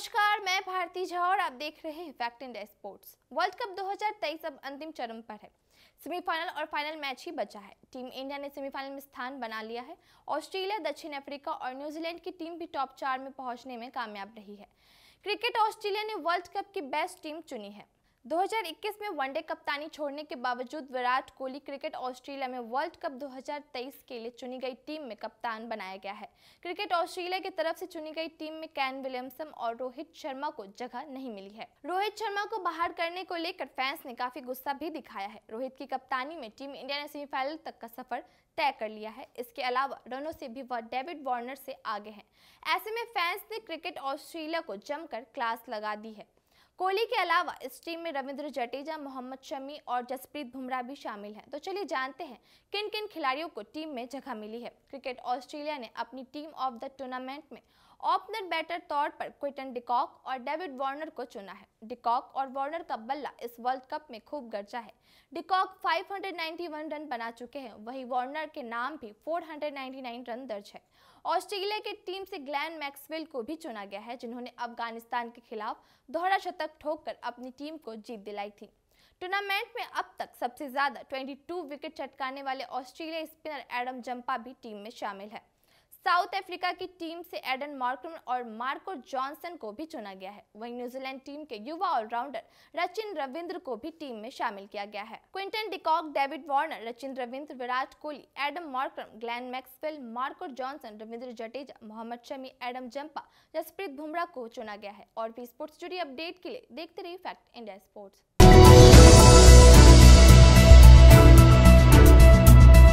नमस्कार मैं भारती झा और आप देख रहे हैं fact India sports world cup 2023 अब अंतिम चरम पर है सेमीफाइनल और फाइनल मैच ही बचा है टीम इंडिया ने सेमीफाइनल में स्थान बना लिया है ऑस्ट्रेलिया दक्षिण अफ्रीका और न्यूजीलैंड की टीम भी टॉप चार में पहुंचने में कामयाब रही है क्रिकेट ऑस्ट्रेलिया ने वर्ल्ड कप की बेस्ट टीम चुनी है 2021 में वनडे कप्तानी छोड़ने के बावजूद विराट कोहली क्रिकेट ऑस्ट्रेलिया में वर्ल्ड कप 2023 के लिए चुनी गई टीम में कप्तान बनाया गया है क्रिकेट ऑस्ट्रेलिया की तरफ से चुनी गई टीम में कैन विलियमसन और रोहित शर्मा को जगह नहीं मिली है रोहित शर्मा को बाहर करने को लेकर फैंस ने काफी गुस्सा भी दिखाया है रोहित की कप्तानी में टीम इंडिया ने सेमीफाइनल तक का सफर तय कर लिया है इसके अलावा रनों से भी वह डेविड वार्नर से आगे है ऐसे में फैंस ने क्रिकेट ऑस्ट्रेलिया को जमकर क्लास लगा दी है कोहली के अलावा इस टीम में रविंद्र जडेजा मोहम्मद शमी और जसप्रीत बुमराह भी शामिल हैं तो चलिए जानते हैं किन किन खिलाड़ियों को टीम में जगह मिली है क्रिकेट ऑस्ट्रेलिया ने अपनी टीम ऑफ द टूर्नामेंट में ऑप बैटर तौर पर क्विटन डिकॉक और डेविड वार्नर को चुना है डिकॉक और वार्नर का बल्ला इस वर्ल्ड कप में खूब गर्जा है डिकॉक 591 रन बना चुके हैं वहीं वार्नर के नाम भी 499 रन दर्ज है ऑस्ट्रेलिया की टीम से ग्लैन मैक्सवेल को भी चुना गया है जिन्होंने अफगानिस्तान के खिलाफ दोहरा शतक ठोककर अपनी टीम को जीत दिलाई थी टूर्नामेंट में अब तक सबसे ज्यादा 22 विकेट चटकाने वाले ऑस्ट्रेलिया स्पिनर एडम जंपा भी टीम में शामिल है साउथ अफ्रीका की टीम से एडन मार्क्रम और मार्को जॉनसन को भी चुना गया है वहीं न्यूजीलैंड टीम के युवा ऑलराउंडर रचिन रविंद्र को भी टीम में शामिल किया गया है Quinton de Kock David Warner Rachin Ravindra Virat Kohli Adam Markram Glenn Maxwell Marco Jansen Ravindra Jadeja Mohammed Shami Adam Zampa Jasprit Bumrah को चुना गया है और भी स्पोर्ट्स जुड़ी अपडेट के लिए देखते रहिए फैक्ट इंडिया स्पोर्ट्स